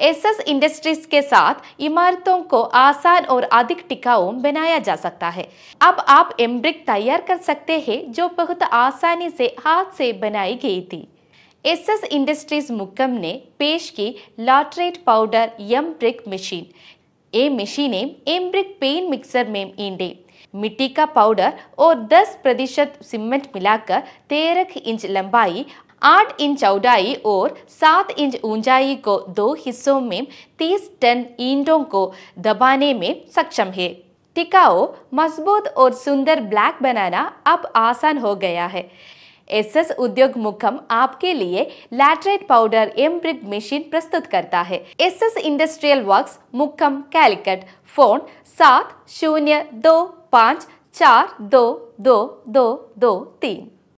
SS industries के साथ इमारतों को आसान और अधिक टिकाऊ बनाया जा सकता है अब आप एम्ब्रिक तैयार कर सकते हैं जो बहुत आसानी से हाथ से बनाई गई थी एसएस इंडस्ट्रीज मुकम ने पेश की laterite powder M brick machine ये मशीनें एम्ब्रिक पेन मिक्सर में ईंडे मिट्टी का पाउडर और 10 प्रतिशत सीमेंट मिलाकर तेरह इंच लंबाई आठ इंच चौड़ाई और सात इंच ऊंचाई को दो हिस्सों में तीस टन ईंटों को दबाने में सक्षम है टिकाऊ मजबूत और सुंदर ब्लैक बनाना अब आसान हो गया है एसएस उद्योग मुखम आपके लिए laterite powder M brick machine प्रस्तुत करता है SS industrial works Mukham Calicut phone सात शून्य दो पाँच चार दो दो दो दो तीन